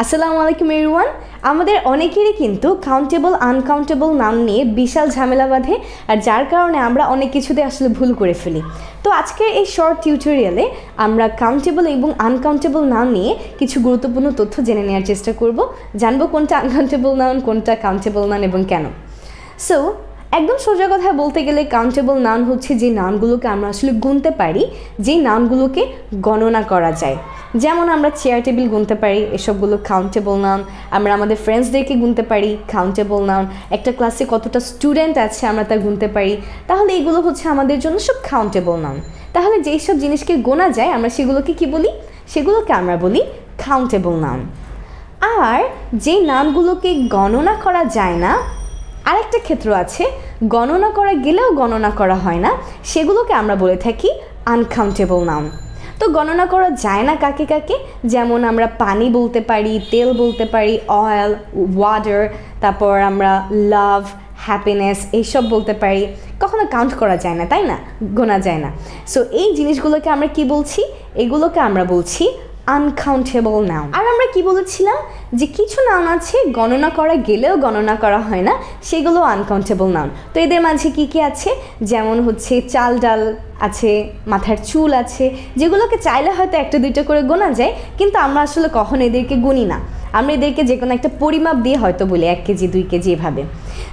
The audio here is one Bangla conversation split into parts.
আসসালামু আলাইকুম এরওয়ান আমাদের অনেকেরই কিন্তু কাউন্টেবল আনকাউন্টেবল নাম নিয়ে বিশাল ঝামেলা বাঁধে আর যার কারণে আমরা অনেক কিছুতে আসলে ভুল করে ফেলি তো আজকের এই শর্ট টিউটোরিয়ালে আমরা কাউন্টেবল এবং আনকাউন্টেবল নাম নিয়ে কিছু গুরুত্বপূর্ণ তথ্য জেনে নেওয়ার চেষ্টা করব জানবো কোনটা আনকাউন্টেবল নাম কোনটা কাউন্টেবল নাম এবং কেন সো একদম সোজা কথা বলতে গেলে কাউন্টেবল নান হচ্ছে যে নানগুলোকে আমরা আসলে গুনতে পারি যেই নানগুলোকে গণনা করা যায় যেমন আমরা চেয়ার টেবিল গুনতে পারি এসবগুলো কাউন্টেবল নাম আমরা আমাদের ফ্রেন্ডসদেরকে গুনতে পারি কাউন্টেবল নাম একটা ক্লাসে কতটা স্টুডেন্ট আছে আমরা তা গুনতে পারি তাহলে এগুলো হচ্ছে আমাদের জন্য সব কাউন্টেবল নাম তাহলে যেই সব জিনিসকে গোনা যায় আমরা সেগুলোকে কি বলি সেগুলোকে আমরা বলি কাউন্টেবল নাম আর যে নামগুলোকে গণনা করা যায় না আরেকটা ক্ষেত্র আছে গণনা করা গেলেও গণনা করা হয় না সেগুলোকে আমরা বলে থাকি আনকাউন্টেবল নাউন তো গণনা করা যায় না কাকে কাকে যেমন আমরা পানি বলতে পারি তেল বলতে পারি অয়েল ওয়াটার তারপর আমরা লাভ হ্যাপিনেস এইসব বলতে পারি কখনো কাউন্ট করা যায় না তাই না গোনা যায় না সো এই জিনিসগুলোকে আমরা কি বলছি এগুলোকে আমরা বলছি আনকাউন্টেবল নাউন আর কি বলেছিলাম যে কিছু নাম আছে গণনা করা গেলেও গণনা করা হয় না সেগুলো আনকাউন্টেবল নাম তো এদের মাঝে কি কি আছে যেমন হচ্ছে চাল ডাল আছে মাথার চুল আছে যেগুলোকে চাইলে হয়তো একটা দুইটা করে গোনা যায় কিন্তু আমরা আসলে কখনো এদেরকে গুনি না আমরা এদেরকে যে কোনো একটা পরিমাপ দিয়ে হয়তো বলি এক কেজি দুই কেজি এভাবে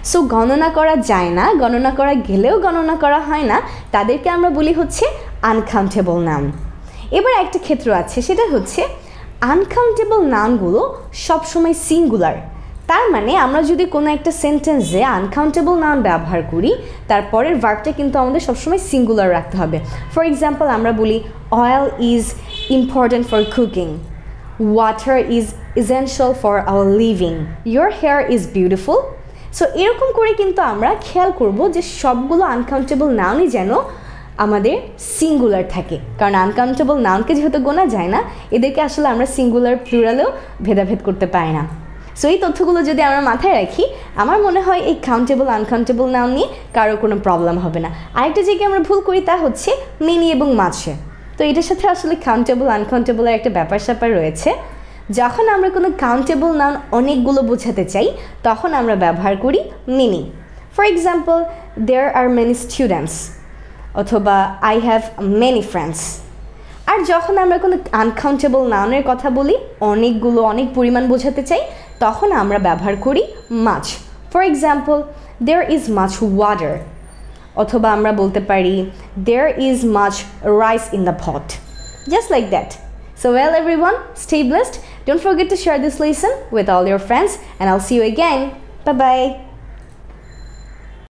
সো গণনা করা যায় না গণনা করা গেলেও গণনা করা হয় না তাদেরকে আমরা বলি হচ্ছে আনকাউন্টেবল নাম এবার একটা ক্ষেত্র আছে সেটা হচ্ছে আনকাউন্টেবল নানগুলো সবসময় সিঙ্গুলার তার মানে আমরা যদি কোনো একটা সেন্টেন্সে আনকাউন্টেবল নান ব্যবহার করি তারপরের ভার্বটা কিন্তু আমাদের সবসময় সিঙ্গুলার রাখতে হবে ফর এক্সাম্পল আমরা বলি oil is important for cooking water is essential for our living your hair is beautiful so এরকম করে কিন্তু আমরা খেয়াল করব যে সবগুলো আনকাউন্টেবল নাউনই যেন আমাদের সিঙ্গুলার থাকে কারণ আনকাউন্টেবল নাউনকে যেহেতু গোনা যায় না এদেরকে আসলে আমরা সিঙ্গুলার প্লুরালেও ভেদাভেদ করতে পারি না সো এই তথ্যগুলো যদি আমরা মাথায় রাখি আমার মনে হয় এই কাউন্টেবল আনকাউন্টেবল নাউন নিয়ে কারো কোনো প্রবলেম হবে না আরেকটা জায়গায় আমরা ভুল করি তা হচ্ছে মিনি এবং মাছে তো এটার সাথে আসলে কাউন্টেবল আনকাউন্টেবলের একটা ব্যাপার স্যাপার রয়েছে যখন আমরা কোনো কাউন্টেবল নাউন অনেকগুলো বোঝাতে চাই তখন আমরা ব্যবহার করি many for example there are many students অথবা আই হ্যাভ মেনি ফ্রেন্ডস আর যখন আমরা কোনো আনকাউন্টেবল নাউনের কথা বলি অনেকগুলো অনেক পরিমাণ বোঝাতে চাই তখন আমরা ব্যবহার করি much for example there is much water অথবা আমরা বলতে পারি there is much rice in the pot just like that so well everyone stay blessed don't forget to share this lesson with all your friends and I'll see you again bye by